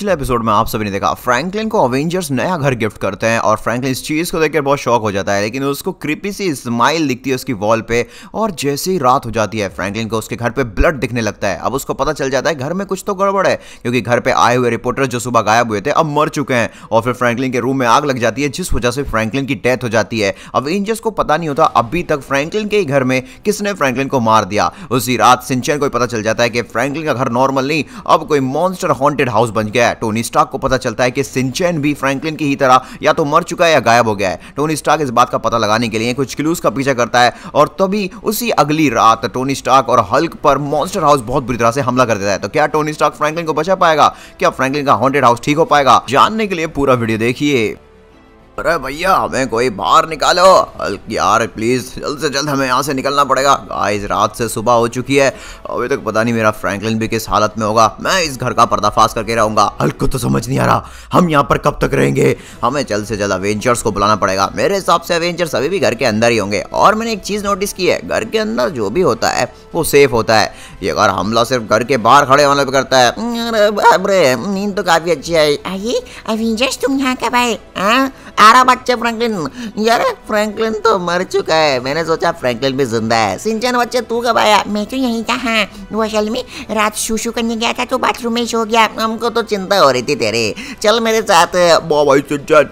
पिछले एपिसोड में आप सभी ने देखा फ्रैंकलिन को अवेंजर्स नया घर गिफ्ट करते हैं और फ्रैंकलिन इस चीज़ को देखकर बहुत शौक हो जाता है लेकिन उसको क्रिपी सी स्माइल दिखती है उसकी वॉल पे और जैसे ही रात हो जाती है फ्रैंकलिन को उसके घर पे ब्लड दिखने लगता है अब उसको पता चल जाता है घर में कुछ तो गड़बड़ है क्योंकि घर पर आए हुए रिपोर्टर जो सुबह गायब हुए थे अब मर चुके हैं और फिर फ्रैंकलिन के रूम में आग लग जाती है जिस वजह से फ्रैंकलिन की डेथ हो जाती है अवेंजर्स को पता नहीं होता अभी तक फ्रैंकलिन के ही घर में किसने फ्रैंकलिन को मार दिया उसी रात सिंचन को पता चल जाता है कि फ्रैंकलिन का घर नॉर्मल नहीं अब कोई मॉन्स्टर हॉन्टेड हाउस बन गया है टोनी स्टार्क को पता चलता है कि सिंचैन भी फ्रैंकलिन की ही तरह या तो मर चुका है या गायब हो गया है टोनी स्टार्क इस बात का पता लगाने के लिए कुछ क्लूज का पीछा करता है और तभी उसी अगली रात टोनी स्टार्क और हल्क पर मॉन्स्टर हाउस बहुत बुरी तरह से हमला कर देता है तो क्या टोनी स्टार्क फ्रैंकलिन को बचा पाएगा क्या फ्रैंकलिन का हॉन्टेड हाउस ठीक हो पाएगा जानने के लिए पूरा वीडियो देखिए अरे भैया हमें कोई बाहर निकालो यार प्लीज़ जल्द से जल्द हमें यहाँ से निकलना पड़ेगा गाइस रात से सुबह हो चुकी है अभी तक तो पता नहीं मेरा फ्रैंकलिन भी किस हालत में होगा मैं इस घर का पर्दाफाश करके रहूंगा हल्क तो समझ नहीं आ रहा हम यहाँ पर कब तक रहेंगे हमें जल्द से जल्द अवेंजर्स को बुलाना पड़ेगा मेरे हिसाब से अवेंजर्स अभी भी घर के अंदर ही होंगे और मैंने एक चीज़ नोटिस की है घर के अंदर जो भी होता है वो सेफ होता है ये अगर हमला सिर्फ घर के बाहर खड़े होने पर करता है नींद तो काफ़ी अच्छी आई अवेंजर्स तुम यहाँ कब आए हाँ? मारा बच्चे फ्रैंकलिन यार फ्रैंकलिन तो मर चुका है मैंने सोचा फ्रैंकलिन भी जिंदा है सिंचन बच्चे तू कब आया मैं तो यहीं था हाँ वो असल में रात शूशू करने गया था तो बाथरूम में सो गया हमको तो चिंता हो रही थी तेरे चल मेरे साथ वाह भाई सिंचन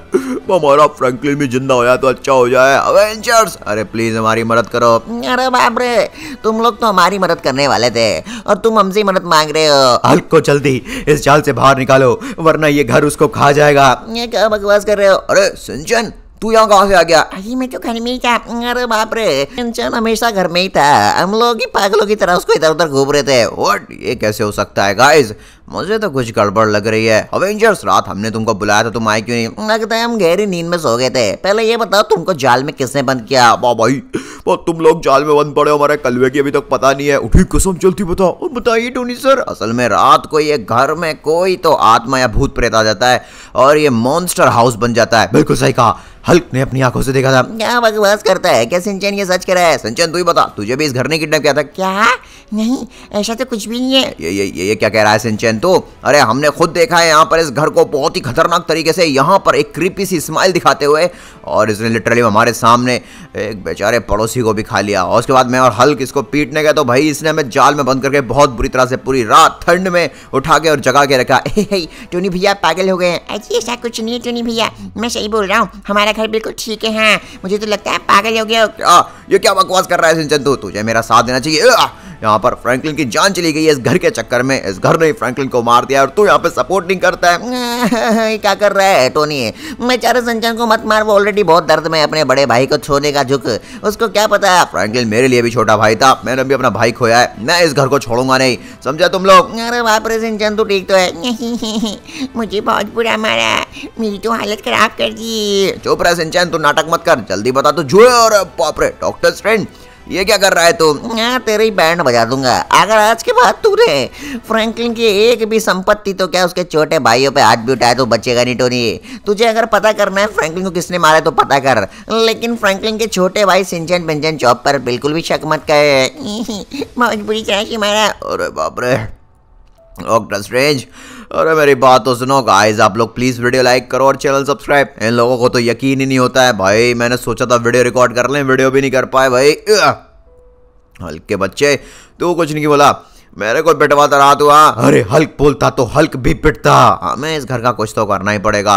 हमारा फ्रैंकलिन भी जिंदा हो जाए तो अच्छा हो जाए अवेंजर्स अरे प्लीज हमारी मदद करो अरे बाप रे तुम लोग तो हमारी मदद करने वाले थे और तुम हमसे मदद मांग रहे हो हल्क को जल्दी इस जाल से बाहर निकालो वरना ये घर उसको खा जाएगा ये क्या बकवास कर रहे हो अरे संजन तू यहाँ कहाँ से आ गया अजी मैं तो घर में ही था अरे बाप रे कंचन हमेशा घर में ही था हम लोग ही पागलों की तरह उसको इधर उधर घूम रहे थे वट ये कैसे हो सकता है गाइस मुझे तो कुछ गड़बड़ लग रही है अवेंजर्स रात हमने तुमको बुलाया था तुम आए क्यों नहीं लगता है हम गहरी नींद में सो गए थे पहले ये बताओ तुमको जाल में किसने बंद किया वाह भाई वो तुम लोग जाल में बंद पड़े हो हमारे कलवे की अभी तक तो पता नहीं है उठी कसम चलती बताओ और बताइए टोनी सर असल में रात को ये घर में कोई तो आत्मा या भूत प्रेत आ जाता है और ये मॉन्स्टर हाउस बन जाता है बिल्कुल सही कहा हल्क ने अपनी आंखों से देखा था क्या बकवास करता है क्या सिंचन ये सच कह रहा है सिंचन तू ही बता तुझे भी इस घर ने किडनैप किया था क्या नहीं ऐसा तो कुछ भी नहीं है ये ये ये, ये क्या कह रहा है सिंचन तो अरे हमने खुद देखा है यहाँ पर इस घर को बहुत ही खतरनाक तरीके से यहाँ पर एक क्रीपी सी स्माइल दिखाते हुए और इसने लिटरली हमारे सामने एक बेचारे पड़ोसी को भी खा लिया और उसके बाद मैं और हल्क इसको पीटने गए तो भाई इसने हमें जाल में बंद करके बहुत बुरी तरह से पूरी रात ठंड में उठा के और जगा के रखा टोनी भैया पागल हो गए हैं ऐसा कुछ तो नहीं है टोनी भैया मैं सही बोल रहा हूँ हमारा घर बिल्कुल ठीक है हाँ मुझे तो लगता है पागल हो गया क्या ये क्या बकवास कर रहा है सिंचन सिंचंदू तो तुझे मेरा साथ देना चाहिए यहाँ पर फ्रैंकलिन की जान चली गई है इस घर के चक्कर में इस घर ने फ्रैंकलिन को मार दिया और तू यहाँ पे सपोर्ट नहीं करता है क्या कर रहा है टोनी मैं चारों संचन को मत मार वो ऑलरेडी बहुत दर्द में अपने बड़े भाई को छोड़ने का झुक उसको क्या पता है फ्रैंकलिन मेरे लिए भी छोटा भाई था मैंने भी अपना भाई खोया है मैं इस घर को छोड़ूंगा नहीं समझा तुम लोग अरे बाप रे सिंचन तू तो ठीक तो है मुझे बहुत बुरा तुम्हारा मेरी तो हालत खराब कर दी चुप रहा सिंचन तू नाटक मत कर जल्दी बता तो जुए और पापरे डॉक्टर फ्रेंड ये क्या कर रहा है तू हाँ, तो? मैं ही बैंड बजा दूंगा अगर आज के बाद तू रहे फ्रैंकलिन की एक भी संपत्ति तो क्या उसके छोटे भाइयों पे हाथ भी उठाए तो बचेगा नहीं टोनी तुझे अगर पता करना है फ्रैंकलिन को किसने मारा है तो पता कर लेकिन फ्रैंकलिन के छोटे भाई सिंचन पेंचन चौप पर बिल्कुल भी शक मत कर मजबूरी क्या मारा अरे बाप रे डॉक्टर स्ट्रेंज अरे मेरी बात तो सुनो गाइस आप लोग प्लीज़ वीडियो लाइक करो और चैनल सब्सक्राइब इन लोगों को तो यकीन ही नहीं होता है भाई मैंने सोचा था वीडियो रिकॉर्ड कर लें वीडियो भी नहीं कर पाए भाई हल्के बच्चे तू कुछ नहीं बोला मेरे को पिटवाता तो रहा तू अरे हल्क बोलता तो हल्क भी पिटता हमें इस घर का कुछ तो करना ही पड़ेगा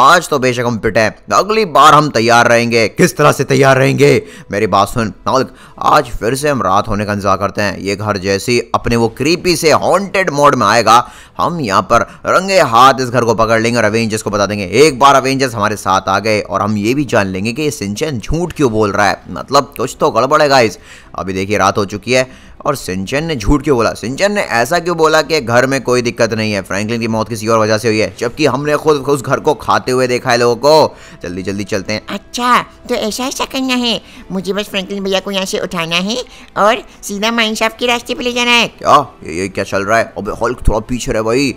आज तो बेशक हम पिटे अगली बार हम तैयार रहेंगे किस तरह से तैयार रहेंगे मेरी बात सुन हल्क आज फिर से हम रात होने का इंतजार करते हैं ये घर जैसी अपने वो क्रीपी से हॉन्टेड मोड में आएगा हम यहाँ पर रंगे हाथ इस घर को पकड़ लेंगे और अवेंजर्स को बता देंगे एक बार अवेंजर्स हमारे साथ आ गए और हम ये भी जान लेंगे कि ये सिंचन झूठ क्यों बोल रहा है मतलब कुछ तो गड़बड़ेगा इस अभी देखिए रात हो चुकी है और सिंचन ने झूठ क्यों बोला सिंचन ने ऐसा क्यों बोला कि घर में कोई दिक्कत नहीं है फ्रैंकलिन की मौत किसी और वजह से हुई है जबकि हमने खुद उस घर को खाते हुए देखा है लोगों को जल्दी जल्दी चलते हैं अच्छा तो ऐसा ऐसा करना है मुझे बस फ्रैंकलिन भैया को यहाँ से उठाना है और सीधा माइनशाफ के रास्ते पर ले जाना है क्या ये, ये क्या चल रहा है अब हॉल थोड़ा पीछे रहे भाई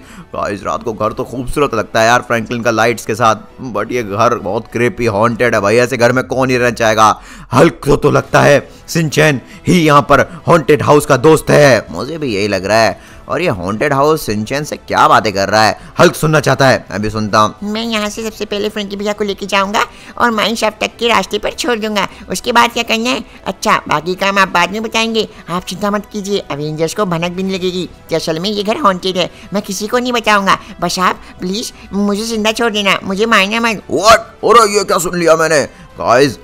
इस रात को घर तो खूबसूरत लगता है यार फ्रैंकलिन का लाइट्स के साथ बट ये घर बहुत क्रेपी हॉन्टेड है भाई ऐसे घर में कौन ही रहना चाहेगा हल्क तो लगता है सिंचैन ही यहाँ पर हॉन्टेड हाउस का दोस्त है मुझे भी यही लग रहा है और ये हॉन्टेड हाउस सिंचैन से क्या बातें कर रहा है हल्क सुनना चाहता है अभी सुनता हूँ मैं यहाँ से सबसे पहले फ्रेंकी भैया को लेके जाऊँगा और माइन शाफ्ट तक के रास्ते पर छोड़ दूंगा उसके बाद क्या करना है अच्छा बाकी काम आप बाद में बताएंगे आप चिंता मत कीजिए अवेंजर्स को भनक भी नहीं लगेगी असल में ये घर हॉन्टेड है मैं किसी को नहीं बचाऊंगा बस आप प्लीज़ मुझे जिंदा छोड़ देना मुझे मायना मत वॉट और ये क्या सुन लिया मैंने गाइस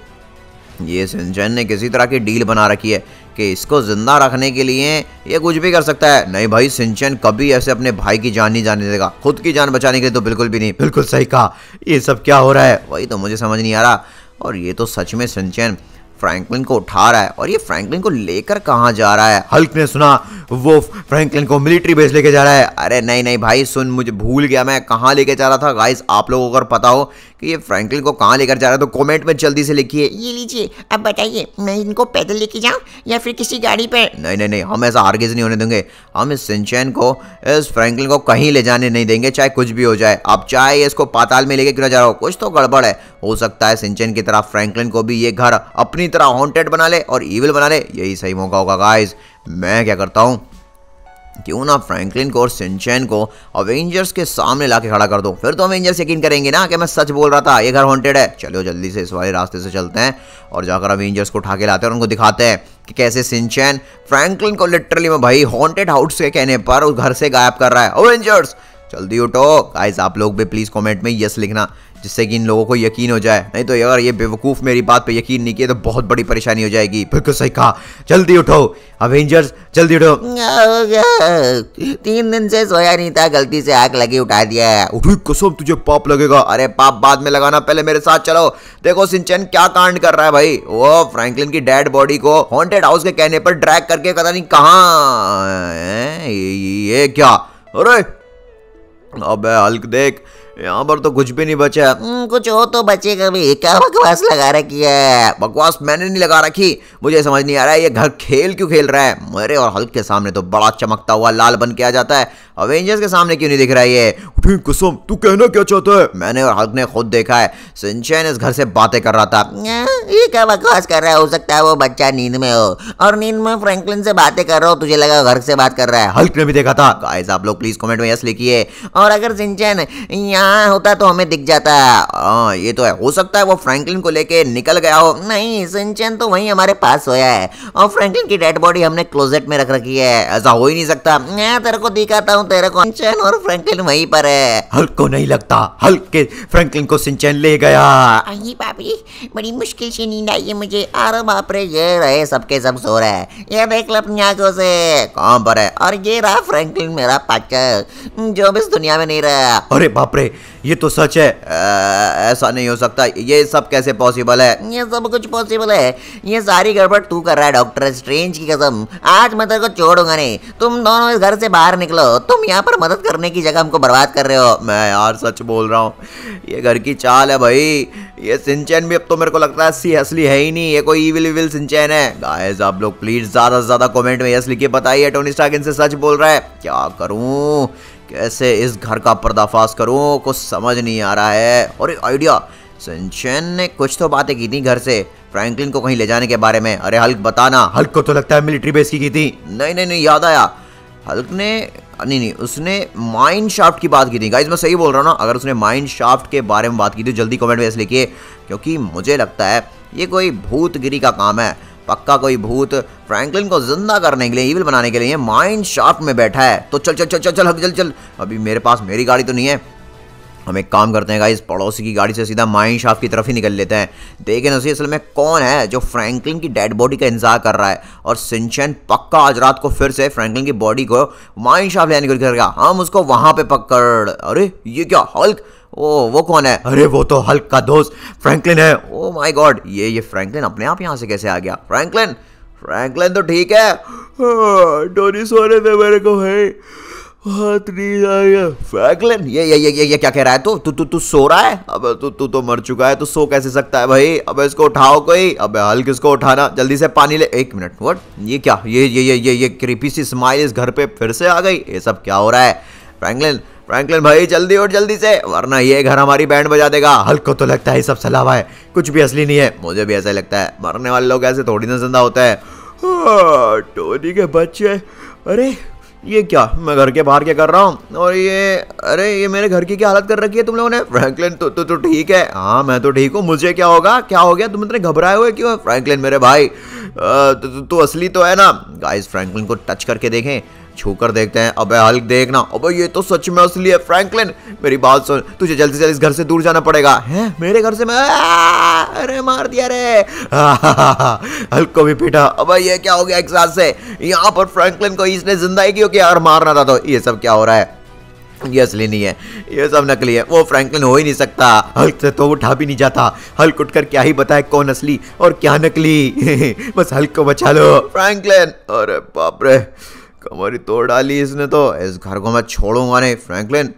ये सिंचन ने किसी तरह की डील बना रखी है कि इसको जिंदा रखने के लिए ये कुछ भी कर सकता है नहीं भाई सिंचन कभी ऐसे अपने भाई की जान नहीं जाने देगा खुद की जान बचाने के लिए तो बिल्कुल भी नहीं बिल्कुल सही कहा ये सब क्या हो रहा है वही तो मुझे समझ नहीं आ रहा और ये तो सच में सिंचन फ्रैंकलिन को उठा रहा है और ये फ्रैंकलिन को लेकर कहाँ जा रहा है हल्क ने सुना वो फ्रैंकलिन को मिलिट्री बेस लेके जा रहा है अरे नहीं नहीं भाई सुन मुझे भूल गया मैं कहाँ लेके जा रहा था गाइस आप लोगों को अगर पता हो कि ये फ्रैंकलिन को कहाँ लेकर जा रहा है तो कमेंट में जल्दी से लिखिए ये लीजिए अब बताइए मैं इनको पैदल लेके जाऊँ या फिर किसी गाड़ी पर नहीं नहीं नहीं हम ऐसा हारगेज नहीं होने देंगे हम इस सिंचैन को इस फ्रैंकलिन को कहीं ले जाने नहीं देंगे चाहे कुछ भी हो जाए आप चाहे इसको पाताल में लेके क्यों जा रहा हो कुछ तो गड़बड़ है हो सकता है सिंचैन की तरफ फ्रैंकलिन को भी ये घर अपनी पूरी तरह हॉन्टेड बना ले और ईविल बना ले यही सही मौका होगा गाइज मैं क्या करता हूँ क्यों ना फ्रैंकलिन को और सिंचैन को अवेंजर्स के सामने लाके खड़ा कर दो फिर तो अवेंजर्स यकीन करेंगे ना कि मैं सच बोल रहा था ये घर हॉन्टेड है चलो जल्दी से इस वाले रास्ते से चलते हैं और जाकर अवेंजर्स को उठा के लाते हैं और उनको दिखाते हैं कि कैसे सिंचैन फ्रैंकलिन को लिटरली में भाई हॉन्टेड हाउस के कहने पर उस घर से गायब कर रहा है अवेंजर्स जल्दी उठो गाइज आप लोग भी प्लीज़ कॉमेंट में यस लिखना जिससे कि इन लोगों को यकीन हो जाए नहीं तो अगर ये बेवकूफ़ मेरी बात पे यकीन नहीं किया तो बहुत बड़ी परेशानी हो जाएगी बिल्कुल सही कहा जल्दी उठो अवेंजर्स जल्दी उठो तीन दिन से सोया नहीं था गलती से आग लगी उठा दिया है उठी कसम तुझे पाप लगेगा अरे पाप बाद में लगाना पहले मेरे साथ चलो देखो सिंचन क्या कांड कर रहा है भाई वो फ्रैंकलिन की डेड बॉडी को हॉन्टेड हाउस के कहने पर ड्रैग करके पता नहीं कहा ये क्या अरे अब हल्क देख यहाँ पर तो कुछ भी नहीं बचा हम्म, कुछ हो तो बचेगा भी क्या बकवास लगा रखी है बकवास मैंने नहीं लगा रखी मुझे समझ नहीं आ रहा है ये घर खेल क्यों खेल रहा है मेरे और हल्क के सामने तो बड़ा चमकता हुआ लाल बन के आ जाता है अवेंजर्स के सामने क्यों नहीं दिख रहा ये ठीक कसम तू कहना क्या चाहता है मैंने और हल्क ने खुद देखा है सिंचैन इस घर से बातें कर रहा था ये क्या बकवास कर रहा है हो सकता है वो बच्चा नींद में हो और नींद में फ्रैंकलिन से बातें कर रहा हो तुझे लगा घर से बात कर रहा है हल्क ने भी देखा था गाइस आप लोग प्लीज कमेंट में यस लिखिए और अगर सिंचैन यहाँ कहाँ होता तो हमें दिख जाता आ, हाँ, ये तो है हो सकता है वो फ्रैंकलिन को लेके निकल गया हो नहीं सिंचन तो वहीं हमारे पास होया है और फ्रैंकलिन की डेड बॉडी हमने क्लोजेट में रख रखी है ऐसा हो ही नहीं सकता मैं तेरे को दिखाता हूँ तेरे को सिंचन और फ्रैंकलिन वहीं पर है हल्क को नहीं लगता हल्के फ्रैंकलिन को सिंचन ले गया आई बाबी बड़ी मुश्किल से नींद आई है मुझे अरे बाप रे ये रहे सबके सब सो रहे हैं ये देख लो अपनी आंखों से कहाँ पर है और ये रहा फ्रैंकलिन मेरा पाचर जो भी इस दुनिया में नहीं रहा अरे बाप रे ये तो सच है आ, ऐसा नहीं हो सकता ये सब कैसे पॉसिबल है ये सब कुछ पॉसिबल है ये सारी गड़बड़ तू कर रहा है डॉक्टर स्ट्रेंज की कसम आज मैं तेरे को छोड़ूंगा नहीं तुम दोनों इस घर से बाहर निकलो तुम यहाँ पर मदद करने की जगह हमको बर्बाद कर रहे हो मैं यार सच बोल रहा हूँ ये घर की चाल है भाई ये सिंचैन भी अब तो मेरे को लगता है सी असली है ही नहीं ये कोई ईविल विल सिंचैन है गाइस आप लोग प्लीज ज्यादा से ज्यादा कमेंट में यस लिखिए बताइए टोनी स्टार्क इनसे सच बोल रहा है क्या करूँ कैसे इस घर का पर्दाफाश करूँ कुछ समझ नहीं आ रहा है और एक आइडिया सनशैन ने कुछ तो बातें की थी घर से फ्रैंकलिन को कहीं ले जाने के बारे में अरे हल्क बताना हल्क को तो लगता है मिलिट्री बेस की की थी नहीं नहीं नहीं याद आया हल्क ने नहीं नहीं उसने माइंड शाफ्ट की बात की थी गाइज मैं सही बोल रहा हूँ ना अगर उसने माइंड शाफ्ट के बारे में बात की थी तो जल्दी कमेंट में लिखिए क्योंकि मुझे लगता है ये कोई भूतगिरी का काम है पक्का कोई भूत फ्रैंकलिन को जिंदा करने के लिए ईविल बनाने के लिए माइंड शाफ्ट में बैठा है तो चल चल चल चल चल चल चल अभी मेरे पास मेरी गाड़ी तो नहीं है हम एक काम करते हैं गाइस पड़ोसी की गाड़ी से सीधा माइंड शाफ की तरफ ही निकल लेते हैं देखें नसी असल में कौन है जो फ्रैंकलिन की डेड बॉडी का इंतजार कर रहा है और सिंचन पक्का आज रात को फिर से फ्रैंकलिन की बॉडी को माइंड शाफ लेने के लिए करेगा हम उसको वहाँ पे पकड़ अरे ये क्या हल्क ओ वो कौन है अरे वो तो हल्क का दोस्त फ्रैंकलिन है ओ माय गॉड ये ये फ्रैंकलिन अपने आप यहाँ से कैसे आ गया फ्रैंकलिन फ्रैंकलिन तो ठीक है हाँ, डोरी सोने थे मेरे को भाई हाथ नहीं आया फ्रैंकलिन ये ये ये ये क्या कह रहा है तू तू तू तू सो रहा है अब तू तू तो मर चुका है तो सो कैसे सकता है भाई अब इसको उठाओ कोई अब हल्क इसको उठाना जल्दी से पानी ले एक मिनट वट ये क्या ये ये ये ये ये क्रिपी सी स्माइल इस घर पे फिर से आ गई ये सब क्या हो रहा है फ्रैंकलिन फ्रैंकलिन भाई जल्दी और जल्दी से वरना ये घर हमारी बैंड बजा देगा हल्को तो लगता है सब सलावा है कुछ भी असली नहीं है मुझे भी ऐसा ही लगता है मरने वाले लोग ऐसे थोड़ी ना जिंदा होता है हाँ, टोनी के बच्चे अरे ये क्या मैं घर के बाहर क्या कर रहा हूँ और ये अरे ये मेरे घर की क्या हालत कर रखी है तुम लोगों ने फ्रैंकलिन तो तो तो ठीक है हाँ मैं तो ठीक हूँ मुझे क्या होगा क्या हो गया तुम इतने घबराए हुए क्यों फ्रैंकलिन मेरे भाई तू तो असली तो है ना गाइस फ्रैंकलिन को टच करके देखें छूकर देखते हैं अबे हल्क देखना अबे ये तो सच में असली है फ्रैंकलिन मेरी बात सुन तुझे जल्दी से जल्दी इस घर से दूर जाना पड़ेगा हैं मेरे घर से मैं अरे मार दिया रे हल्क को भी पीटा अबे ये क्या हो गया एक साथ से यहाँ पर फ्रैंकलिन को इसने जिंदा ही क्यों किया और मारना था तो ये सब क्या हो रहा है ये असली नहीं है ये सब नकली है वो फ्रैंकलिन हो ही नहीं सकता हल्क से तो उठा भी नहीं जाता हल्क उठकर क्या ही बताए कौन असली और क्या नकली बस हल्क को बचा लो फ्रैंकलिन अरे बाप रे कमरी तोड़ डाली इसने तो इस घर को मैं छोड़ूंगा नहीं फ्रैंकलिन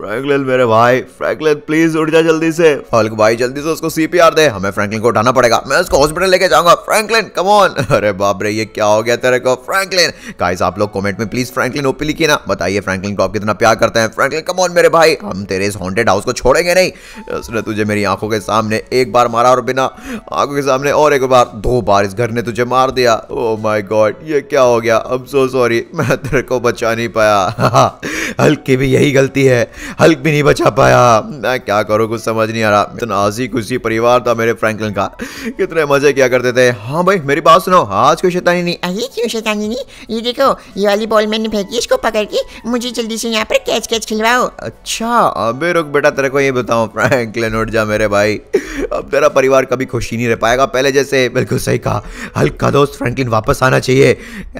फ्रैंकलिन मेरे भाई फ्रैंकलिन प्लीज उठ जा जल्दी से फॉल्क भाई जल्दी से उसको सीपीआर दे हमें फ्रैंकलिन को उठाना पड़ेगा मैं उसको हॉस्पिटल लेके जाऊंगा फ्रैंकलिन कम ऑन अरे बाप रे ये क्या हो गया तेरे को फ्रैंकलिन गाइस आप लोग कमेंट में प्लीज फ्रैंकलिन ओपी लिखिए ना बताइए फ्रैंकलिन को आप कितना प्यार करते हैं फ्रैंकलिन कम ऑन मेरे भाई हम तेरे इस हॉन्टेड हाउस को छोड़ेंगे नहीं उसने तुझे मेरी आंखों के सामने एक बार मारा और बिना आंखों के सामने और एक बार दो बार इस घर ने तुझे मार दिया ओ माई गॉड ये क्या हो गया आई एम सो सॉरी मैं तेरे को बचा नहीं पाया हल्की भी यही गलती है हल्क भी नहीं बचा पाया मैं क्या करूँ कुछ समझ नहीं आ रहा इतना आजी खुशी परिवार था मेरे फ्रैंकलिन का कितने मजे किया करते थे हाँ भाई मेरी बात सुनो आज क्यों शैतानी नहीं अरे क्यों शैतानी नहीं ये देखो ये वाली बॉल मैंने फेंकी इसको पकड़ के मुझे जल्दी से यहाँ पर कैच कैच खिलवाओ अच्छा अबे रुक बेटा तेरे को ये बताओ फ्रैंकलिन उठ जा मेरे भाई अब तेरा परिवार कभी खुशी नहीं रह पाएगा पहले जैसे बिल्कुल सही कहा हल्क का दोस्त फ्रैंकलिन वापस आना चाहिए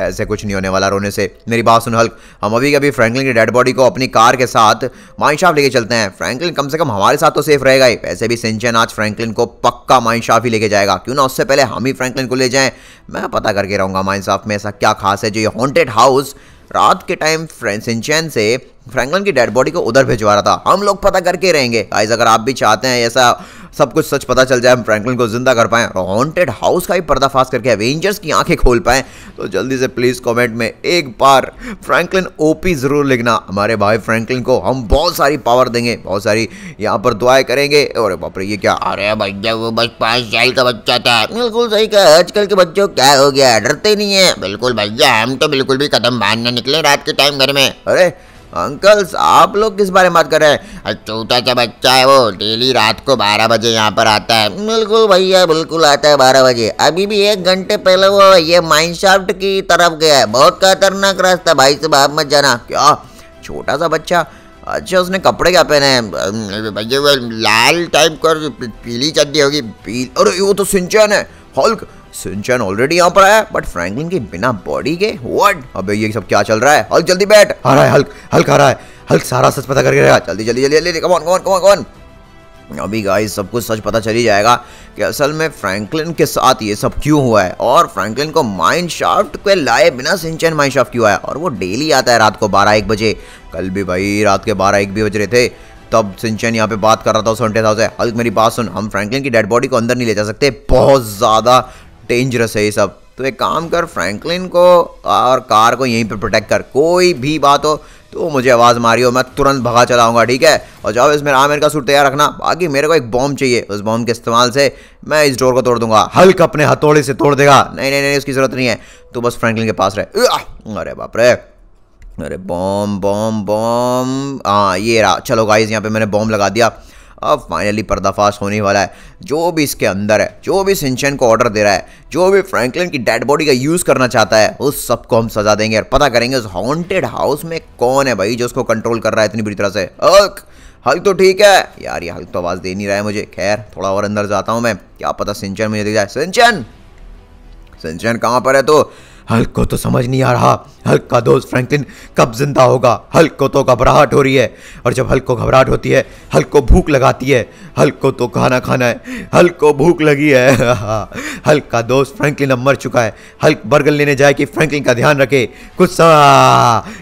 ऐसे कुछ नहीं होने वाला रोने से मेरी बात सुन हल्क हम अभी कभी फ्रैंकलिन की डेड बॉडी को अपनी कार के साथ माइन लेके चलते हैं फ्रैंकलिन कम से कम हमारे साथ तो सेफ रहेगा ही वैसे भी सिंचन आज फ्रैंकलिन को पक्का माइन शाफ ही लेके जाएगा क्यों ना उससे पहले हम ही फ्रैंकलिन को ले जाएं मैं पता करके रहूँगा माइन में ऐसा क्या खास है जो ये हॉन्टेड हाउस रात के टाइम सिंचैन से फ्रैंकलिन की डेड बॉडी को उधर भिजवा रहा था हम लोग पता करके रहेंगे गाइज अगर आप भी चाहते हैं ऐसा सब कुछ सच पता चल जाए हम फ्रैंकलिन को जिंदा कर पाएँ और हॉन्टेड हाउस का ही पर्दाफाश करके एवेंजर्स की आंखें खोल पाएँ तो जल्दी से प्लीज़ कॉमेंट में एक बार फ्रैंकलिन ओपी ज़रूर लिखना हमारे भाई फ्रैंकलिन को हम बहुत सारी पावर देंगे बहुत सारी यहाँ पर दुआएं करेंगे और बाप रे ये क्या अरे भैया वो बस पाँच साल का बच्चा था बिल्कुल सही कहा आजकल के बच्चों क्या हो गया डरते नहीं है बिल्कुल भैया हम तो बिल्कुल भी कदम बांधने निकले रात के टाइम घर में अरे अंकल्स आप लोग किस बारे में बात कर रहे हैं छोटा सा बच्चा है वो डेली रात को बारह बजे यहाँ पर आता है बिल्कुल भैया बिल्कुल आता है बारह बजे अभी भी एक घंटे पहले वो ये माइनशाफ्ट की तरफ गया है बहुत खतरनाक रास्ता भाई से बाप मत जाना क्या छोटा सा बच्चा अच्छा उसने कपड़े क्या पहने भैया वो लाल टाइप कर पीली चड्डी होगी पीली अरे वो तो सिंचन है हल्क सिंचन ऑलरेडी यहाँ पर आया बट फ्रैंकलिन के बिना बॉडी के व्हाट अबे ये सब क्या चल रहा है हल्क जल्दी बैठ आ रहा है हल्क हल्क आ रहा है हल्क सारा सच पता करके रहा जल्दी जल्दी जल्दी जल्दी कमॉन कमॉन कमॉन कमॉन अभी गाइस सब कुछ सच पता चल ही जाएगा कि असल में फ्रैंकलिन के साथ ये सब क्यों हुआ है और फ्रैंकलिन को माइंड शाफ्ट के लाए बिना सिंचन माइंड शाफ्ट क्यों आया और वो डेली आता है रात को बारह एक बजे कल भी भाई रात के बारह एक भी बज रहे थे तब सिंचन यहाँ पे बात कर रहा था उस घंटे था उसे हल्क मेरी बात सुन हम फ्रैंकलिन की डेड बॉडी को अंदर नहीं ले जा सकते बहुत ज़्यादा डेंजरस है ये सब तो एक काम कर फ्रैंकलिन को और कार को यहीं पर प्रोटेक्ट कर कोई भी बात हो तो मुझे आवाज़ मारी हो मैं तुरंत भगा चलाऊंगा ठीक है और जाओ इसमें आमिर का सूट तैयार रखना बाकी मेरे को एक बॉम्ब चाहिए उस बॉम्ब के इस्तेमाल से मैं इस डोर को तोड़ दूंगा हल्क अपने हथौड़े से तोड़ देगा नहीं नहीं नहीं उसकी ज़रूरत नहीं है तो बस फ्रैंकलिन के पास रहे अरे बाप रे अरे बॉम्ब बॉम्ब बॉम्ब हाँ ये रहा चलो गाइज यहाँ पे मैंने बॉम्ब लगा दिया अब फाइनली पर्दाफाश होने वाला है जो भी इसके अंदर है जो भी सिंचन को ऑर्डर दे रहा है जो भी फ्रैंकलिन की डेड बॉडी का यूज़ करना चाहता है उस सबको हम सजा देंगे और पता करेंगे उस हॉन्टेड हाउस में कौन है भाई जो उसको कंट्रोल कर रहा है इतनी बुरी तरह से अक हल्क तो ठीक है यार ये हल तो आवाज़ दे नहीं रहा है मुझे खैर थोड़ा और अंदर जाता हूँ मैं क्या पता सिंचन मुझे दिख जाए सिंचन सिंचन कहाँ पर है तो हल्क को तो समझ नहीं आ रहा हल्क का दोस्त फ्रैंकलिन कब जिंदा होगा हल्क को तो घबराहट हो रही है और जब हल्क को घबराहट होती है हल्क को भूख लगाती है हल्क को तो खाना खाना है हल्क को भूख लगी है हल्क का दोस्त फ्रैंकलिन अब मर चुका है हल्क बर्गर लेने जाए कि फ्रैंकलिन का ध्यान रखे कुछ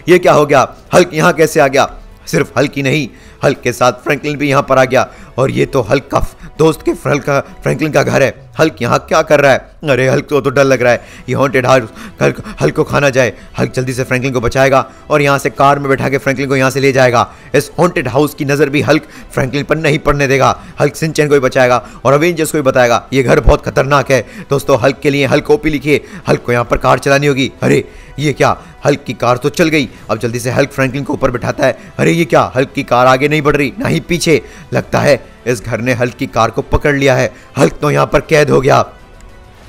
ये क्या हो गया हल्क यहाँ कैसे आ गया सिर्फ हल्क ही नहीं हल्क के साथ फ्रैंकलिन भी यहाँ पर आ गया और ये तो हल्क का दोस्त के फ्रल का फ्रैंकलिन का घर है हल्क यहाँ क्या कर रहा है अरे हल्क को तो डर लग रहा है ये हॉन्टेड हाउस हल्क हल्क को खाना जाए हल्क जल्दी से फ्रैंकलिन को बचाएगा और यहाँ से कार में बैठा के फ्रैंकलिन को यहाँ से ले जाएगा इस हॉन्टेड हाउस की नज़र भी हल्क फ्रैंकलिन पर नहीं पड़ने देगा हल्क सिंचन को भी बचाएगा और अवेंजर्स को भी बताएगा ये घर बहुत खतरनाक है दोस्तों हल्क के लिए हल्क ओपी लिखिए हल्क को यहाँ पर कार चलानी होगी अरे ये क्या हल्क की कार तो चल गई अब जल्दी से हल्क फ्रैंकलिन को ऊपर बैठाता है अरे ये क्या हल्क की कार आगे नहीं बढ़ रही ना ही पीछे लगता है इस घर ने हल्क की कार को पकड़ लिया है हल्क तो यहाँ पर कैद हो गया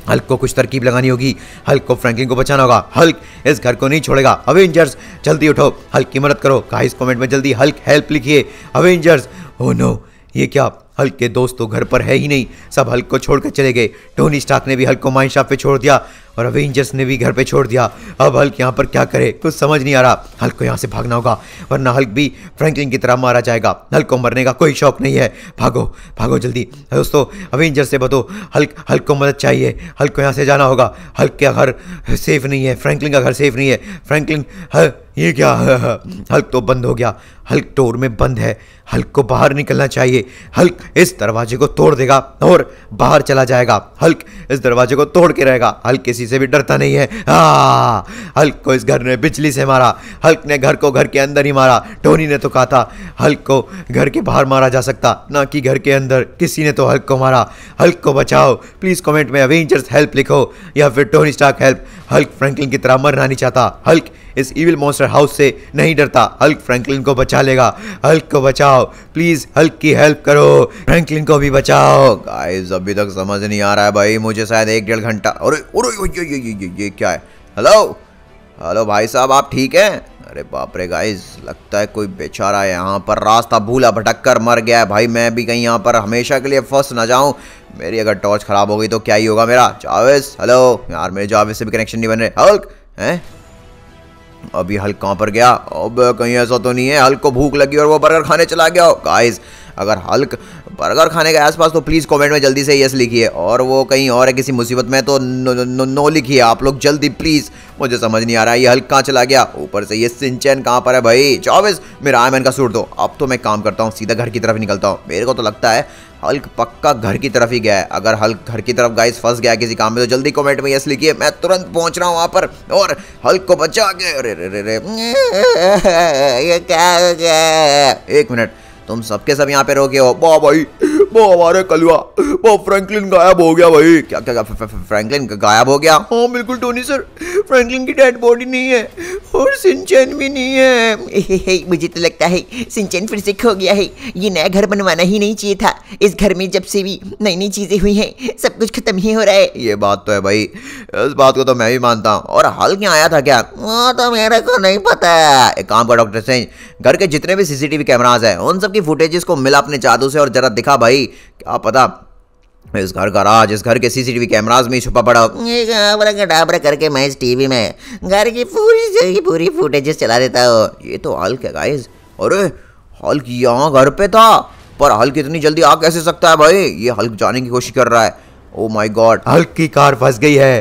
हल्क को कुछ तरकीब लगानी होगी हल्क को फ्रैंकलिन को बचाना होगा हल्क इस घर को नहीं छोड़ेगा अवेंजर्स जल्दी उठो हल्क की मदद करो गाइस कमेंट में जल्दी हल्क हेल्प लिखिए अवेंजर्स ओ नो ये क्या हल्क के दोस्त तो घर पर है ही नहीं सब हल्क को छोड़कर चले गए टोनी स्टार्क ने भी हल्क को माइनशाफ्ट पे छोड़ दिया और अवेंजर्स ने भी घर पे छोड़ दिया अब हल्क यहाँ पर क्या करे कुछ समझ नहीं आ रहा हल्क को यहाँ से भागना होगा वरना हल्क भी फ्रैंकलिन की तरह मारा जाएगा हल्क को मरने का कोई शौक नहीं है भागो भागो जल्दी दोस्तों अवेंजर्स से बतो हल्क हल्क को मदद चाहिए हल्क को यहाँ से जाना होगा हल्क का घर सेफ नहीं है फ्रैंकलिन का घर सेफ नहीं है फ्रैंकलिन ये क्या हल्क तो बंद हो गया हल्क टोर में बंद है हल्क को बाहर निकलना चाहिए हल्क इस दरवाजे को तोड़ देगा और बाहर चला जाएगा हल्क इस दरवाजे को तोड़ के रहेगा हल्क किसी से भी डरता नहीं है हाँ, हल्क को इस घर ने बिजली से मारा हल्क ने घर को घर के अंदर ही मारा टोनी ने तो कहा था हल्क को घर के बाहर मारा जा सकता ना कि घर के अंदर किसी ने तो हल्क को मारा हल्क को बचाओ प्लीज़ कमेंट में अवेंजर्स हेल्प लिखो या फिर Tony Stark help Hulk Franklin की तरह मरना नहीं चाहता हल्क इस इविल मॉन्स्टर हाउस से नहीं डरता हल्क फ्रैंकलिन को बचा लेगा हल्क को बचाओ प्लीज हल्क की हेल्प करो फ्रैंकलिन को भी बचाओ गाइस अभी तक समझ नहीं आ रहा है भाई मुझे शायद एक डेढ़ घंटा और ये क्या है हेलो हेलो भाई साहब आप ठीक हैं अरे बाप रे गाइस लगता है कोई बेचारा यहाँ पर रास्ता भूला भटक कर मर गया है भाई मैं भी कहीं यहाँ पर हमेशा के लिए फंस ना जाऊँ मेरी अगर टॉर्च ख़राब हो गई तो क्या ही होगा मेरा जावेस हेलो यार मेरे जावेस से भी कनेक्शन नहीं बन रहे हल्क हैं अभी हल्क कहाँ पर गया अब कहीं ऐसा तो नहीं है हल्क को भूख लगी और वो बर्गर खाने चला गया हो अगर हल्क बर्गर खाने के आसपास तो प्लीज़ कमेंट में जल्दी से यस लिखिए और वो कहीं और है किसी मुसीबत में तो नो, नो, नो लिखिए आप लोग जल्दी प्लीज़ मुझे समझ नहीं आ रहा है ये हल्क कहाँ चला गया ऊपर से ये सिंचैन कहाँ पर है भाई चौबीस मेरा आयमैन का सूट दो अब तो मैं काम करता हूँ सीधा घर की तरफ निकलता हूँ मेरे को तो लगता है हल्क पक्का घर की तरफ ही गया है अगर हल्क घर की तरफ गाइस फंस गया किसी काम में तो जल्दी कमेंट में यस लिखिए मैं तुरंत पहुंच रहा हूं वहां पर और हल्क को बचा के अरे रे रे रे ये क्या हो गया एक मिनट तुम सबके सब, सब यहाँ पे रोके हो वाह भाई वो हमारे कलवा वो फ्रैंकलिन गायब हो गया भाई क्या क्या, क्या फ्रैंकलिन गायब हो गया हाँ बिल्कुल टोनी सर फ्रैंकलिन की डेड बॉडी नहीं है और सिंचन भी नहीं है हे हे हे, मुझे तो लगता है सिंचन फिर से खो गया है ये नया घर बनवाना ही नहीं चाहिए था इस घर में जब से भी नई नई चीज़ें हुई हैं सब कुछ खत्म ही हो रहा है ये बात तो है भाई इस बात को तो मैं भी मानता हूँ और हल क्या आया था क्या वो तो मेरे को नहीं पता एक काम करो डॉक्टर सिंह घर के जितने भी सीसीटीवी कैमराज है उन सब की फुटेजेस को मिला अपने जादू से और जरा दिखा भाई क्या पता इस घर का राज इस घर के सीसीटीवी कैमरास में छुपा पड़ा डाबरा करके मैं इस टीवी में घर की पूरी की पूरी फुटेजेस चला देता हूँ ये तो हल्क क्या गाइज अरे हल्क यहाँ घर पे था पर हल्क इतनी जल्दी आ कैसे सकता है भाई ये हल्क जाने की कोशिश कर रहा है ओ माय गॉड हल्क की कार फंस गई है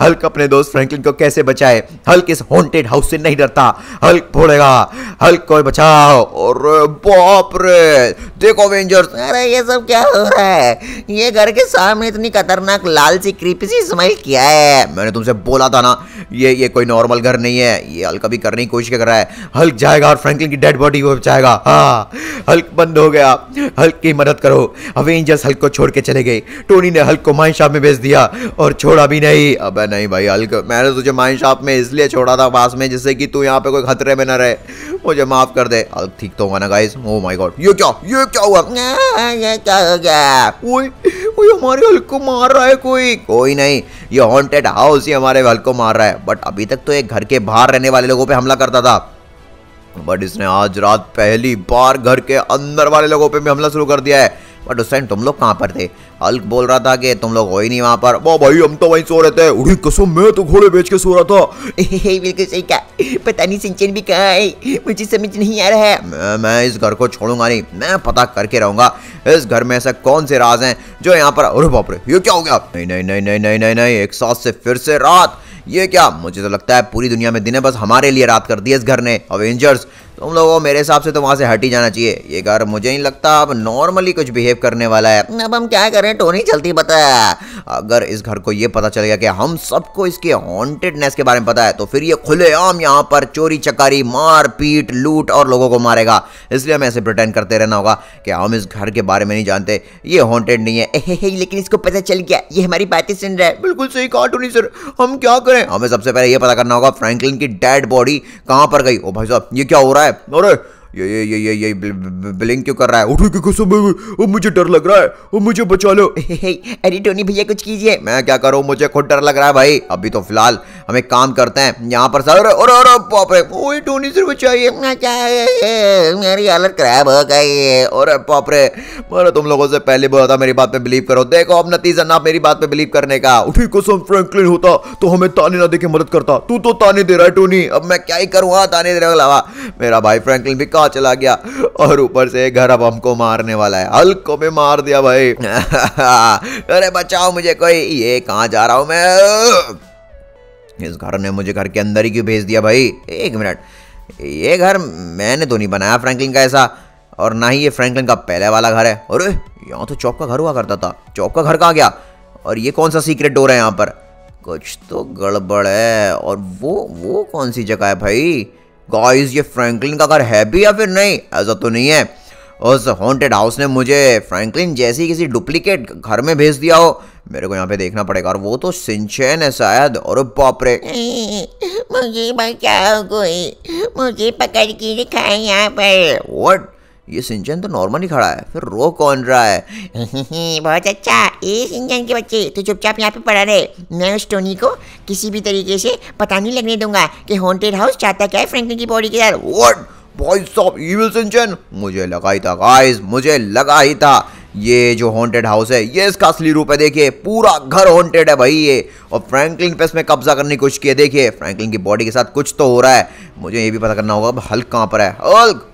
हल्क अपने दोस्त फ्रैंकलिन को कैसे बचाए हल्क इस हॉन्टेड हाउस से नहीं डरता हल्क फोड़ेगा हल्क को बचाओ और बाप रे देखो वेंजर्स अरे ये सब क्या हो रहा है ये घर के सामने इतनी खतरनाक लाल सी क्रीपी सी स्माइल किया है मैंने तुमसे बोला था ना ये ये कोई नॉर्मल घर नहीं है ये हल्क अभी करने की कोशिश कर रहा है हल्क जाएगा और फ्रैंकलिन की डेड बॉडी को बचाएगा हाँ हल्क बंद हो गया हल्क की मदद करो अवेंजर्स हल्क को छोड़ के चले गए टोनी ने हल्क को माइन शॉप में भेज दिया और छोड़ा भी नहीं अब नहीं भाई अलग मैंने तुझे माइन शॉप में इसलिए छोड़ा था पास में जिससे कि तू यहाँ पे कोई खतरे में ना रहे मुझे माफ कर दे अलग ठीक तो होगा ना गाइस ओ माई गॉड ये क्या ये क्या हुआ ये क्या हो गया कोई हमारे हल्क को मार रहा है कोई कोई नहीं ये हॉन्टेड हाउस ही हमारे हल्क को मार रहा है बट अभी तक तो एक घर के बाहर रहने वाले लोगों पे हमला करता था बट इसने आज रात पहली बार घर के अंदर वाले लोगों पे भी हमला शुरू कर दिया है बट उस टाइम तुम लोग कहाँ पर थे अल्क बोल रहा था कि तुम लोग हो ही नहीं वहाँ पर वो भाई हम तो वहीं सो रहे थे उड़ी कसम मैं तो घोड़े बेच के सो रहा था बिल्कुल सही कहा पता नहीं सिंचन भी कहाँ है मुझे समझ नहीं आ रहा है मैं, मैं इस घर को छोड़ूंगा नहीं मैं पता करके रहूंगा इस घर में ऐसा कौन से राज हैं जो यहाँ पर अरे बाप रे ये क्या हो गया नहीं नहीं नहीं नहीं नहीं नहीं नहीं एक साथ से फिर से रात ये क्या मुझे तो लगता है पूरी दुनिया में दिन है बस हमारे लिए रात कर दी इस घर ने अवेंजर्स तुम लोगों को मेरे हिसाब से तो वहाँ से हट ही जाना चाहिए ये घर मुझे नहीं लगता अब नॉर्मली कुछ बिहेव करने वाला है अब हम क्या करें टोनी जल्दी बताया अगर इस घर को ये पता चल गया कि हम सबको इसके हॉन्टेडनेस के बारे में पता है तो फिर ये खुलेआम यहाँ पर चोरी चकारी मार पीट लूट और लोगों को मारेगा इसलिए हमें ऐसे प्रटेंड करते रहना होगा कि हम इस घर के बारे में नहीं जानते ये हॉन्टेड नहीं है एहे हे, लेकिन इसको पता चल गया ये हमारी बातें सुन रहा है बिल्कुल सही कहा टोनी सर हम क्या करें हमें सबसे पहले ये पता करना होगा फ्रैंकलिन की डेड बॉडी कहाँ पर गई ओ भाई साहब ये क्या हो रहा है subscribe 너를 ये ये ये ये ये ब्लिंक क्यों कर रहा है उठो के ओ मुझे डर लग रहा है ओ मुझे बचा लो अरे टोनी भैया कुछ कीजिए मैं क्या करूँ मुझे खुद डर लग रहा है भाई अभी तो फिलहाल हम एक काम करते हैं यहाँ पर सर और अरे बाप रे ओए टोनी सर बचाइए मैं क्या मेरी हालत खराब हो गई है और बाप रे मैंने तुम लोगों से पहले बोला था मेरी बात पे बिलीव करो देखो अब नतीजा ना मेरी बात पे बिलीव करने का उठी कसम फ्रैंकलिन होता तो हमें ताने ना देके मदद करता तू तो ताने दे रहा है टोनी अब मैं क्या ही करूँगा हाँ, ताने दे रहा मेरा भाई फ्रैंकलिन भी वहां चला गया और ऊपर से घर अब हमको मारने वाला है हल्क को भी मार दिया भाई अरे बचाओ मुझे कोई ये कहाँ जा रहा हूं मैं इस घर ने मुझे घर के अंदर ही क्यों भेज दिया भाई एक मिनट ये घर मैंने तो नहीं बनाया फ्रैंकलिन का ऐसा और ना ही ये फ्रैंकलिन का पहले वाला घर है अरे यहाँ तो चौक का घर हुआ करता था चौक का घर कहाँ गया और ये कौन सा सीक्रेट डोर है यहाँ पर कुछ तो गड़बड़ है और वो वो कौन सी जगह है भाई गाइस ये फ्रैंकलिन का घर है भी या फिर नहीं ऐसा तो नहीं है उस हॉन्टेड हाउस ने मुझे फ्रैंकलिन जैसी किसी डुप्लीकेट घर में भेज दिया हो मेरे को यहाँ पे देखना पड़ेगा और वो तो सिंचैन है शायद और पापरे मुझे बचाओ कोई मुझे पकड़ के दिखाए यहाँ पर व्हाट ये सिंचन तो नॉर्मल ही खड़ा है फिर रो कौन रहा है बहुत अच्छा ए सिंचन के बच्चे तो चुपचाप यहाँ पे पड़ा रहे मैं उस टोनी को किसी भी तरीके से पता नहीं लगने दूंगा कि हॉन्टेड हाउस चाहता क्या है फ्रैंकलिन की बॉडी के यार व्हाट भाई साहब इविल सिंचन मुझे लगा ही था गाइस मुझे लगा ही था ये जो हॉन्टेड हाउस है ये इसका असली रूप है देखिए पूरा घर हॉन्टेड है भाई ये और फ्रैंकलिन पे इसमें कब्जा करने की कोशिश की है देखिए फ्रैंकलिन की बॉडी के साथ कुछ तो हो रहा है मुझे ये भी पता करना होगा अब हल्क कहाँ पर है हल्क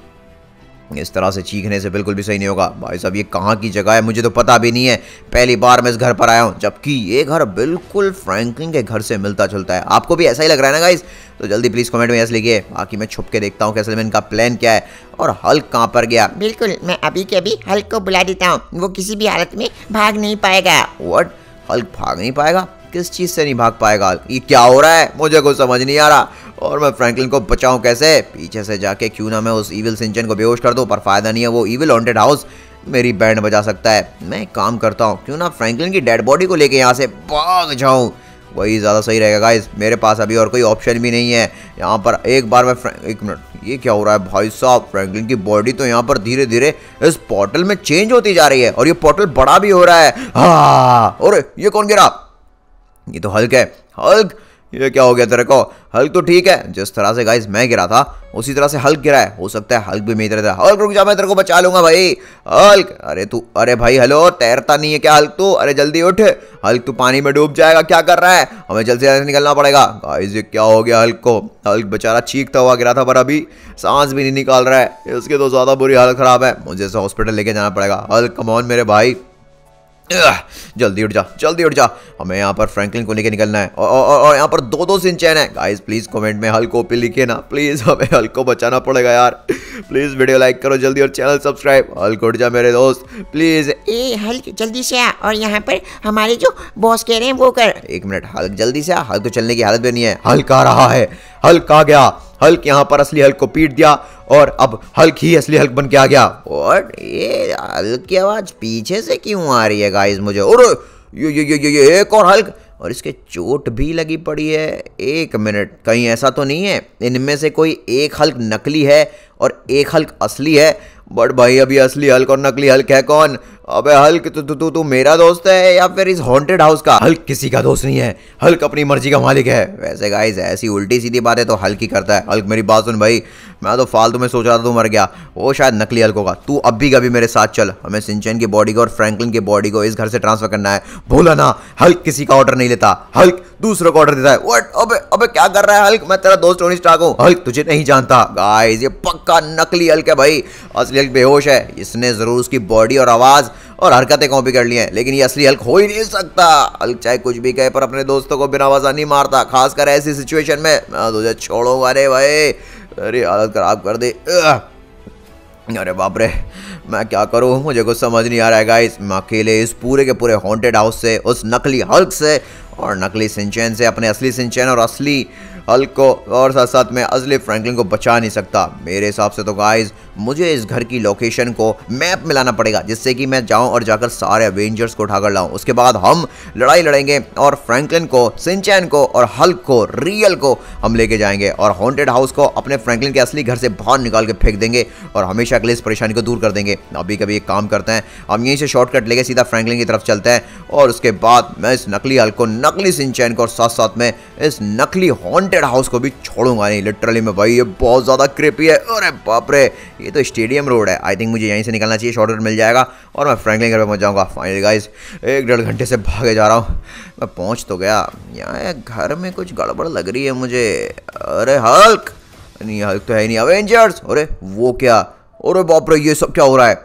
इस तरह से चीखने से बिल्कुल भी सही नहीं होगा भाई साहब ये कहाँ की जगह है मुझे तो पता भी नहीं है पहली बार मैं इस घर पर आया हूँ जबकि ये घर बिल्कुल फ्रैंकलिन के घर से मिलता जुलता है आपको भी ऐसा ही लग रहा है ना गाइस तो जल्दी प्लीज़ कमेंट में ऐसे लिखिए बाकी मैं छुप के देखता हूँ कैसे इनका प्लान क्या है और हल्क कहाँ पर गया बिल्कुल मैं अभी के अभी हल्क को बुला देता हूँ वो किसी भी हालत में भाग नहीं पाएगा वट हल्क भाग नहीं पाएगा किस चीज़ से नहीं भाग पाएगा ये क्या हो रहा है मुझे कुछ समझ नहीं आ रहा और मैं फ्रैंकलिन को बचाऊं कैसे पीछे से जाके क्यों ना मैं उस ईविल सिंचन को बेहोश कर दूं पर फ़ायदा नहीं है वो ईविल हॉन्टेड हाउस मेरी बैंड बजा सकता है मैं काम करता हूँ क्यों ना फ्रैंकलिन की डेड बॉडी को लेके यहाँ से भाग जाऊँ वही ज़्यादा सही रहेगा गाइस मेरे पास अभी और कोई ऑप्शन भी नहीं है यहाँ पर एक बार मैं एक मिनट ये क्या हो रहा है भाई साहब फ्रैंकलिन की बॉडी तो यहाँ पर धीरे धीरे इस पोर्टल में चेंज होती जा रही है और ये पोर्टल बड़ा भी हो रहा है हाँ और ये कौन गिरा ये तो हल्क है हल्क ये क्या हो गया तेरे को हल्क तो ठीक है जिस तरह से गाइज मैं गिरा था उसी तरह से हल्क गिरा है हो सकता है हल्क भी मेरी तरह हल्क रुक जा मैं तेरे को बचा लूंगा भाई हल्क अरे तू अरे भाई हेलो तैरता नहीं है क्या हल्क तू अरे जल्दी उठ हल्क तू पानी में डूब जाएगा क्या कर रहा है हमें जल्दी जल्दी निकलना पड़ेगा गाइज ये क्या हो गया हल्क को हल्क बेचारा चीखता हुआ गिरा था पर अभी सांस भी नहीं निकाल रहा है इसके तो ज़्यादा बुरी हालत ख़राब है मुझे इसे हॉस्पिटल लेके जाना पड़ेगा हल्क कमौन मेरे भाई जल्दी उठ जा जल्दी उठ जा हमें यहाँ पर फ्रैंकलिन को लेके निकलना है और और, और यहाँ पर दो दो सिंह चैन है गाइस प्लीज़ कमेंट में हल कॉपी लिखे ना प्लीज़ हमें हल्को बचाना पड़ेगा यार प्लीज़ वीडियो लाइक करो जल्दी और चैनल सब्सक्राइब हल्को उठ जा मेरे दोस्त प्लीज़ ए हल्क जल्दी से आ और यहाँ पर हमारे जो बॉस कह रहे हैं वो कर एक मिनट हल्क जल्दी से आ हल्क तो चलने की हालत भी नहीं है हल्का रहा है हल्क आ गया हल्क यहाँ पर असली हल्क को पीट दिया और अब हल्क ही असली हल्क बन के आ गया और ये हल्क की आवाज पीछे से क्यों आ रही है गाइस मुझे और ये ये ये ये एक और हल्क और इसके चोट भी लगी पड़ी है एक मिनट कहीं ऐसा तो नहीं है इनमें से कोई एक हल्क नकली है और एक हल्क असली है बट भाई अभी असली हल्क और नकली हल्क है कौन अबे हल्क तू तू तू मेरा दोस्त है या फिर इस हॉन्टेड हाउस का हल्क किसी का दोस्त नहीं है हल्क अपनी मर्जी का मालिक है वैसे गाइस ऐसी उल्टी सीधी बातें तो हल्क ही करता है हल्क मेरी बात सुन भाई मैं तो फालतू में सोच रहा था तू मर गया वो शायद नकली हल्क होगा तू अब भी कभी मेरे साथ चल हमें सिंचन की बॉडी को और फ्रैंकलिन की बॉडी को इस घर से ट्रांसफर करना है बोला ना हल्क किसी का ऑर्डर नहीं लेता हल्क दूसरों को ऑर्डर देता है वट अबे अबे क्या कर रहा है हल्क मैं तेरा दोस्त होनी स्टार्क हूँ हल्क तुझे नहीं जानता गाइस ये पक्का नकली हल्क है भाई असली हल्क बेहोश है इसने जरूर उसकी बॉडी और आवाज और हरकतें कॉपी कर ली हैं लेकिन ये असली हल्क हो ही नहीं सकता हल्क चाहे कुछ भी कहे पर अपने दोस्तों को बिना वजह नहीं मारता खासकर ऐसी सिचुएशन में मैं तुझे तो छोड़ूंगा अरे भाई अरे हालत खराब कर दे अरे बाप रे मैं क्या करूं मुझे कुछ समझ नहीं आ रहा है गाइस मैं अकेले इस पूरे के पूरे हॉन्टेड हाउस से उस नकली हल्क से और नकली सिंचैन से अपने असली सिंचैन और असली हल्क को और साथ साथ में असली फ्रैंकलिन को बचा नहीं सकता मेरे हिसाब से तो गाइस मुझे इस घर की लोकेशन को मैप मिलाना पड़ेगा जिससे कि मैं जाऊँ और जाकर सारे एवेंजर्स को उठाकर लाऊं उसके बाद हम लड़ाई लड़ेंगे और फ्रैंकलिन को सिंचैन को और हल्क को रियल को हम लेके जाएंगे और हॉन्टेड हाउस को अपने फ्रैंकलिन के असली घर से बाहर निकाल के फेंक देंगे और हमेशा अगले इस परेशानी को दूर कर देंगे अभी कभी एक काम करते हैं हम यहीं से शॉर्टकट लेके सीधा फ्रैंकलिन की तरफ चलते हैं और उसके बाद मैं इस नकली हल्क को नकली सिंचैन को और साथ साथ में इस नकली हॉन्टेड हाउस को भी छोड़ूंगा नहीं लिटरली में भाई ये बहुत ज़्यादा कृपी है अरे बापरे ये तो स्टेडियम रोड है आई थिंक मुझे यहीं से निकलना चाहिए शॉर्टकट मिल जाएगा और मैं फ्रैंकलिन घर पर पहुँच जाऊँगा फाइनल गाइज एक डेढ़ घंटे से भागे जा रहा हूँ मैं पहुँच तो गया यहाँ घर में कुछ गड़बड़ लग रही है मुझे अरे हल्क नहीं हल्क तो है नहीं अवेंजर्स अरे वो क्या अरे बाप रे ये सब क्या हो रहा है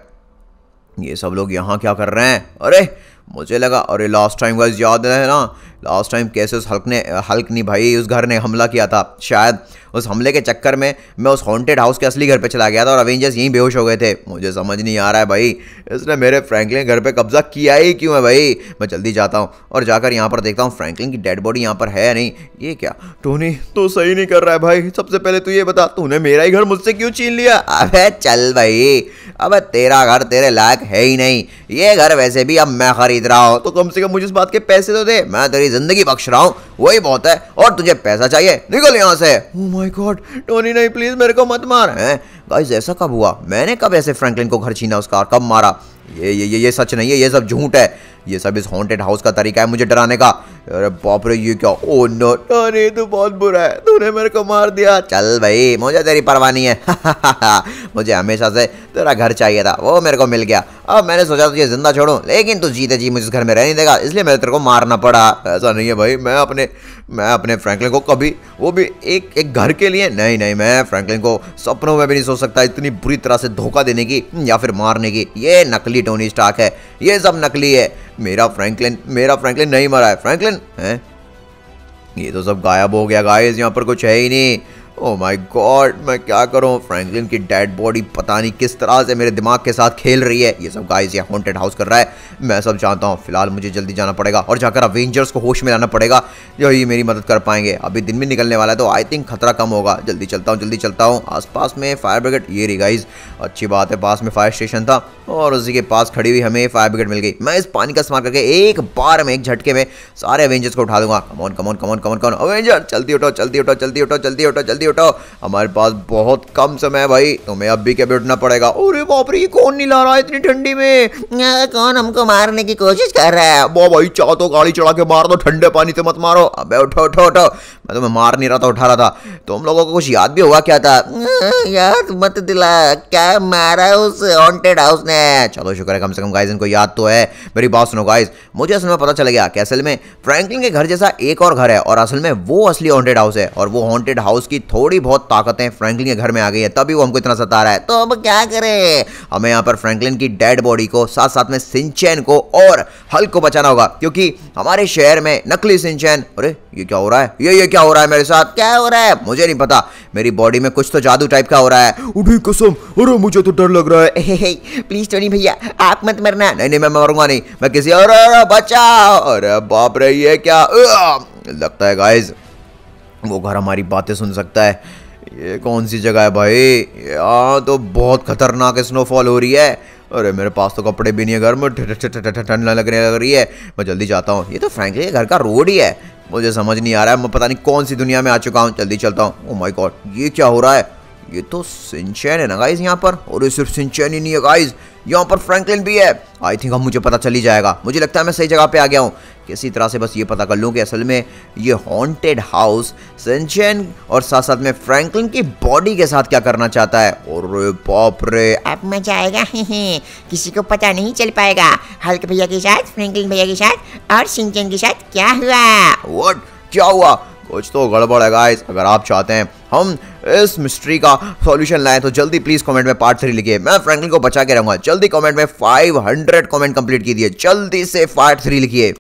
ये सब लोग यहाँ क्या कर रहे हैं अरे मुझे लगा अरे लास्ट टाइम गाइज याद है ना लास्ट टाइम कैसे उस हल्क ने हल्क नहीं भाई उस घर ने हमला किया था शायद उस हमले के चक्कर में मैं उस हॉन्टेड हाउस के असली घर पे चला गया था और अवेंजर्स यहीं बेहोश हो गए थे मुझे समझ नहीं आ रहा है भाई इसने मेरे फ्रैंकलिन घर पे कब्जा किया ही क्यों है भाई मैं जल्दी जाता हूँ और जाकर यहाँ पर देखता हूँ फ्रैंकलिन की डेड बॉडी यहाँ पर है नहीं ये क्या टोनी तो सही नहीं कर रहा है भाई सबसे पहले तू ये बता तूने मेरा ही घर मुझसे क्यों छीन लिया अरे चल भाई अब तेरा घर तेरे लायक है ही नहीं ये घर वैसे भी अब मैं खरीद रहा हूँ तो कम से कम मुझे इस बात के पैसे तो दे मैं तेरी तेरी जिंदगी बख्श रहा हूँ वही बहुत है और तुझे पैसा चाहिए निकल यहाँ से माय गॉड टोनी नहीं प्लीज मेरे को मत मार है गाइस ऐसा कब हुआ मैंने कब ऐसे फ्रैंकलिन को घर छीना उसका कब मारा ये ये ये ये सच नहीं है ये सब झूठ है ये सब इस हॉन्टेड हाउस का तरीका है मुझे डराने का अरे बाप रे ये क्या ओ नो अरे तो बहुत बुरा है तूने मेरे को मार दिया चल भाई मुझे तेरी परवाह नहीं है मुझे हमेशा से तेरा घर चाहिए था वो मेरे को मिल गया अब मैंने सोचा तुझे जिंदा छोड़ो लेकिन तू जीते जी मुझे इस घर में रह नहीं देगा इसलिए मेरे तेरे को मारना पड़ा ऐसा नहीं है भाई मैं अपने मैं अपने फ्रैंकलिन को कभी वो भी एक एक घर के लिए नहीं नहीं मैं फ्रैंकलिन को सपनों में भी नहीं सोच सकता इतनी बुरी तरह से धोखा देने की या फिर मारने की ये नकली असली टोनी स्टार्क है ये सब नकली है मेरा फ्रैंकलिन मेरा फ्रैंकलिन नहीं मरा है फ्रैंकलिन है ये तो सब गायब हो गया गाइस यहाँ पर कुछ है ही नहीं ओ माय गॉड मैं क्या करूं फ्रैंकलिन की डेड बॉडी पता नहीं किस तरह से मेरे दिमाग के साथ खेल रही है ये सब गाइस ये हॉन्टेड हाउस कर रहा है मैं सब जानता हूं फिलहाल मुझे जल्दी जाना पड़ेगा और जाकर अवेंजर्स को होश में लाना पड़ेगा जो ये मेरी मदद कर पाएंगे अभी दिन भी निकलने वाला है तो आई थिंक खतरा कम होगा जल्दी चलता हूँ जल्दी चलता हूँ आस में फायर ब्रिगेड ये रही गाइज अच्छी बात है पास में फायर स्टेशन था और उसी के पास खड़ी हुई हमें फायर ब्रिगेड मिल गई मैं इस पानी का इस्तेमाल करके एक बार में एक झटके में सारे अवेंजर्स को उठा दूंगा कमौन कमौन कमौन कमौन कमौन अवेंजर जल्दी उठो जल्दी उठो जल्दी उठो जल्दी उठो जल्दी जल्दी उठो हमारे पास बहुत कम समय है भाई तुम्हें अब भी कभी उठना पड़ेगा अरे बाप रे कौन नहीं ला रहा है इतनी ठंडी में कौन हमको मारने की कोशिश कर रहा है वो भाई चाहो तो गाड़ी चढ़ा के मार दो ठंडे पानी से मत मारो अब उठो उठो उठो मैं तुम्हें मार नहीं रहा था उठा रहा था तुम लोगों को कुछ याद भी हुआ क्या था हम्म, याद मत दिला क्या मारा उस हॉन्टेड हाउस ने चलो शुक्र है कम से कम गाइज इनको याद तो है मेरी बात सुनो गाइज मुझे असल में पता चल गया कि असल में फ्रैंकलिन के घर जैसा एक और घर है और असल में वो असली हॉन्टेड हाउस है और वो हॉन्टेड हाउस की थोड़ी बहुत ताकतें फ्रैंकलिन के घर में आ गई है तभी वो हमको इतना सता रहा है तो अब क्या करें हमें यहाँ पर फ्रैंकलिन की डेड बॉडी को साथ साथ में सिंचैन को और हल्क को बचाना होगा क्योंकि हमारे शहर में नकली सिंचैन अरे ये क्या हो रहा है ये ये क्या हो रहा है मेरे साथ क्या हो रहा है मुझे नहीं पता मेरी बॉडी में कुछ तो जादू टाइप का हो रहा है उठी कसम अरे मुझे तो डर लग रहा है हे हे प्लीज टोनी भैया आप मत मरना नहीं नहीं मैं मरूंगा नहीं मैं किसी अरे अरे बचाओ अरे बाप रे ये क्या लगता है गाइस वो घर हमारी बातें सुन सकता है ये कौन सी जगह है भाई यहाँ तो बहुत खतरनाक स्नोफॉल हो रही है अरे मेरे पास तो कपड़े भी नहीं है घर में ठंड लगने लग रही है मैं जल्दी जाता हूँ ये तो फ्रैंकली घर का रोड ही है मुझे समझ नहीं आ रहा है मैं पता नहीं कौन सी दुनिया में आ चुका हूँ जल्दी चलता हूँ ओ माई गॉड ये क्या हो रहा है ये तो सिंचैन है ना गाइज यहाँ पर और ये सिर्फ सिंचैन ही नहीं है गाइज यहाँ पर फ्रैंकलिन भी है आई थिंक हम मुझे पता चली जाएगा मुझे लगता है मैं सही जगह पे आ गया हूँ किसी तरह से बस ये पता कर लूँ कि असल में ये हॉन्टेड हाउस सेंचेन और साथ साथ में फ्रैंकलिन की बॉडी के साथ क्या करना चाहता है और बाप रे अब ही ही। किसी को पता नहीं चल पाएगा हल्क भैया के साथ फ्रैंकलिन भैया के साथ और सिंचन के साथ क्या हुआ वट क्या हुआ कुछ तो गड़बड़ है गाइस अगर आप चाहते हैं हम इस मिस्ट्री का सॉल्यूशन लाएं तो जल्दी प्लीज कमेंट में पार्ट थ्री लिखिए मैं फ्रैंकलिन को बचा के रहूंगा जल्दी कमेंट में 500 कमेंट कंप्लीट कीजिए जल्दी से पार्ट थ्री लिखिए